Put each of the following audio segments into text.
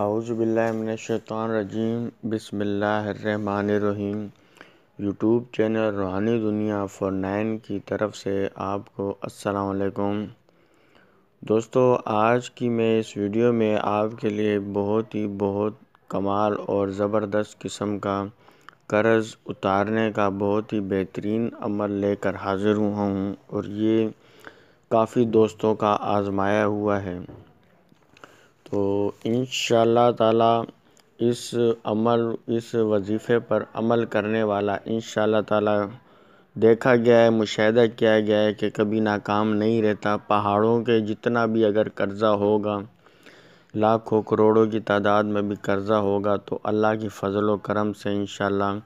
اعوذ باللہ من الشیطان الرجیم بسم اللہ الرحمن الرحیم یوٹیوب چینل روحانی دنیا فور نائن کی طرف سے آپ کو السلام علیکم دوستو آج کی میں اس ویڈیو میں آپ کے لیے بہت ہی بہت کمال اور زبردست قسم کا قرض اتارنے کا بہت ہی بہترین عمل لے کر حاضر ہوا ہوں اور یہ کافی دوستوں کا آزمایا ہوا ہے تو ان شاء اللہ تعالی اس عمل اس وظیفے پر عمل کرنے والا ان شاء اللہ تعالی دیکھا گیا ہے مشاہدہ کیا گیا ہے کہ کبھی ناکام نہیں رہتا پہاڑوں کے جتنا بھی اگر قرضہ ہوگا لاکھوں کروڑوں کی تعداد میں بھی قرضہ ہوگا تو اللہ کی فضل و کرم سے ان شاء اللہ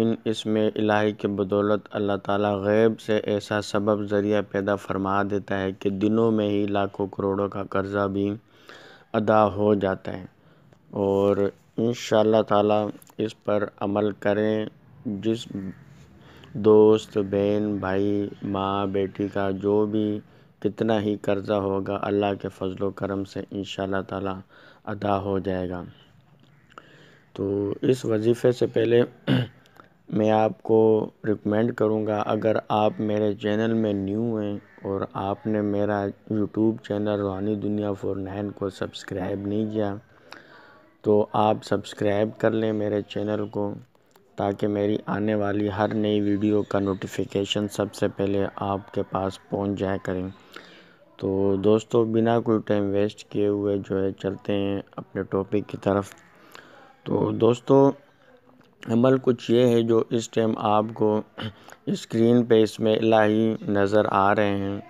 ان اس میں الہی کے بدولت اللہ تعالیٰ غیب سے ایسا سبب ذریعہ پیدا فرما دیتا ہے کہ دنوں میں ہی لاکھوں کروڑوں کا قرضہ بھی ادا ہو جاتا ہے اور ان شاء اللہ تعالیٰ اس پر عمل کریں جس دوست بہن بھائی ماں بیٹی کا جو بھی کتنا ہی قرضہ ہوگا اللہ کے فضل و کرم سے ان شاء اللہ تعالیٰ ادا ہو جائے گا تو اس وظیفے سے پہلے میں آپ کو ریکمینڈ کروں گا اگر آپ میرے چینل میں نیو ہیں اور آپ نے میرا یوٹیوب چینل روحانی دنیا فور نائن کو سبسکرائب نہیں کیا تو آپ سبسکرائب کر لیں میرے چینل کو تاکہ میری آنے والی ہر نئی ویڈیو کا نوٹیفیکیشن سب سے پہلے آپ کے پاس پہنچ جایا کریں تو دوستو بنا کوئی ٹائم ویسٹ کیے ہوئے جو ہے چلتے ہیں اپنے ٹاپک کی طرف تو دوستو عمل کچھ یہ ہے جو اس ٹائم آپ کو اسکرین پہ اس میں الہی نظر آ رہے ہیں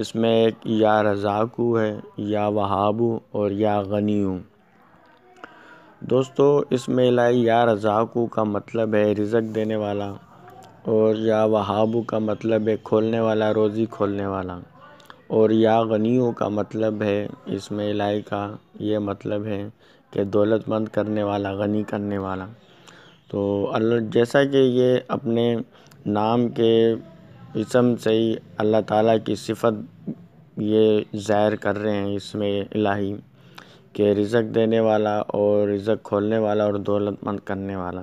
اس میں ایک یا رزاقو ہے یا وہابو اور یا غنیوں دوستو اس میں الہی یا رزاقو کا مطلب ہے رزق دینے والا اور یا وہابو کا مطلب ہے کھولنے والا روزی کھولنے والا اور یا غنیوں کا مطلب ہے اس میں الہی کا یہ مطلب ہے کہ دولت مند کرنے والا غنی کرنے والا تو اللہ جیسا کہ یہ اپنے نام کے اسم سے ہی اللہ تعالیٰ کی صفت یہ ظاہر کر رہے ہیں اس میں الہی کہ رزق دینے والا اور رزق کھولنے والا اور دولت مند کرنے والا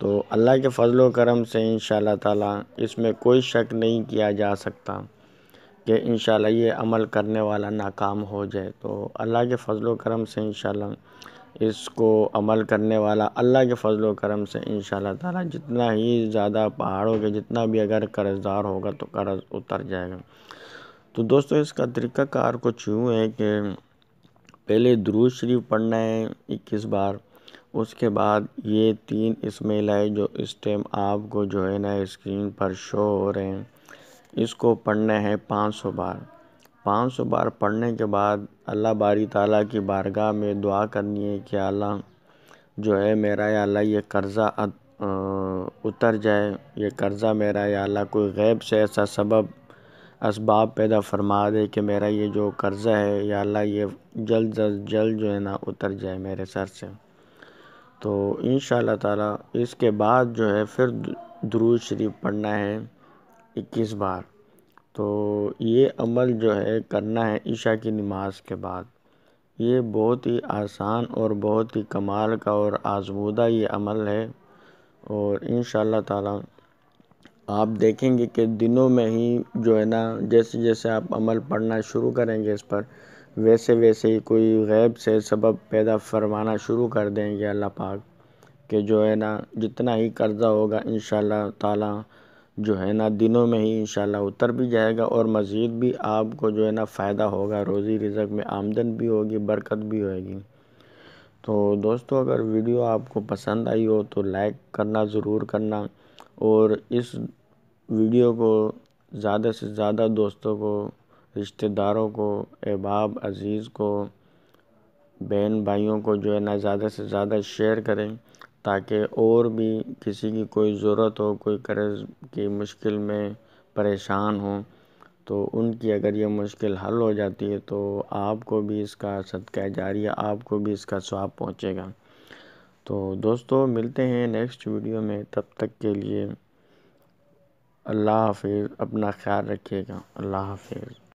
تو اللہ کے فضل و کرم سے ان شاء اللہ تعالیٰ اس میں کوئی شک نہیں کیا جا سکتا کہ انشاءاللہ یہ عمل کرنے والا ناکام ہو جائے تو اللہ کے فضل و کرم سے انشاءاللہ اس کو عمل کرنے والا اللہ کے فضل و کرم سے ان شاء اللہ تعالیٰ جتنا ہی زیادہ پہاڑوں کے جتنا بھی اگر قرض دار ہوگا تو قرض اتر جائے گا تو دوستو اس کا طریقہ کار کچھ یوں ہے کہ پہلے درود شریف پڑھنا ہے اکیس بار اس کے بعد یہ تین اسمیل ہے جو اس ٹائم آپ کو جو ہے نا اسکرین پر شو ہو رہے ہیں اس کو پڑھنا ہے پانچ سو بار پانچ سو بار پڑھنے کے بعد اللہ باری تعالیٰ کی بارگاہ میں دعا کرنی ہے کہ اللہ جو ہے میرا یا اللہ یہ قرضہ اتر جائے یہ قرضہ میرا یا اللہ کوئی غیب سے ایسا سبب اسباب پیدا فرما دے کہ میرا یہ جو قرضہ ہے یا اللہ یہ جلد از جلد جو ہے نا اتر جائے میرے سر سے تو ان شاء اللہ تعالیٰ اس کے بعد جو ہے پھر درود شریف پڑھنا ہے اکیس بار تو یہ عمل جو ہے کرنا ہے عشاء کی نماز کے بعد یہ بہت ہی آسان اور بہت ہی کمال کا اور آزمودہ یہ عمل ہے اور انشاءاللہ تعالی اللہ تعالیٰ آپ دیکھیں گے کہ دنوں میں ہی جو ہے نا جیسے جیسے آپ عمل پڑھنا شروع کریں گے اس پر ویسے ویسے ہی کوئی غیب سے سبب پیدا فرمانا شروع کر دیں گے اللہ پاک کہ جو ہے نا جتنا ہی قرضہ ہوگا انشاءاللہ تعالی اللہ تعالیٰ جو ہے نا دنوں میں ہی انشاءاللہ اتر بھی جائے گا اور مزید بھی آپ کو جو ہے نا فائدہ ہوگا روزی رزق میں آمدن بھی ہوگی برکت بھی ہوئے گی تو دوستو اگر ویڈیو آپ کو پسند آئی ہو تو لائک کرنا ضرور کرنا اور اس ویڈیو کو زیادہ سے زیادہ دوستوں کو رشتہ داروں کو احباب عزیز کو بہن بھائیوں کو جو ہے نا زیادہ سے زیادہ شیئر کریں تاکہ اور بھی کسی کی کوئی ضرورت ہو کوئی قرض کی مشکل میں پریشان ہو تو ان کی اگر یہ مشکل حل ہو جاتی ہے تو آپ کو بھی اس کا صدقہ جاری ہے آپ کو بھی اس کا سواب پہنچے گا تو دوستو ملتے ہیں نیکسٹ ویڈیو میں تب تک کے لیے اللہ حافظ اپنا خیال رکھیے گا اللہ حافظ